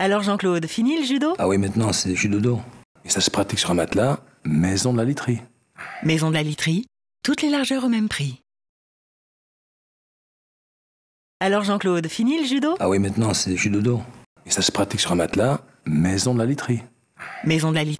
Alors Jean-Claude, fini le judo Ah oui, maintenant c'est judo dos. Et ça se pratique sur un matelas, maison de la literie. Maison de la literie, toutes les largeurs au même prix. Alors Jean-Claude, fini le judo Ah oui, maintenant c'est judo Et ça se pratique sur un matelas, maison de la literie. Maison de la literie.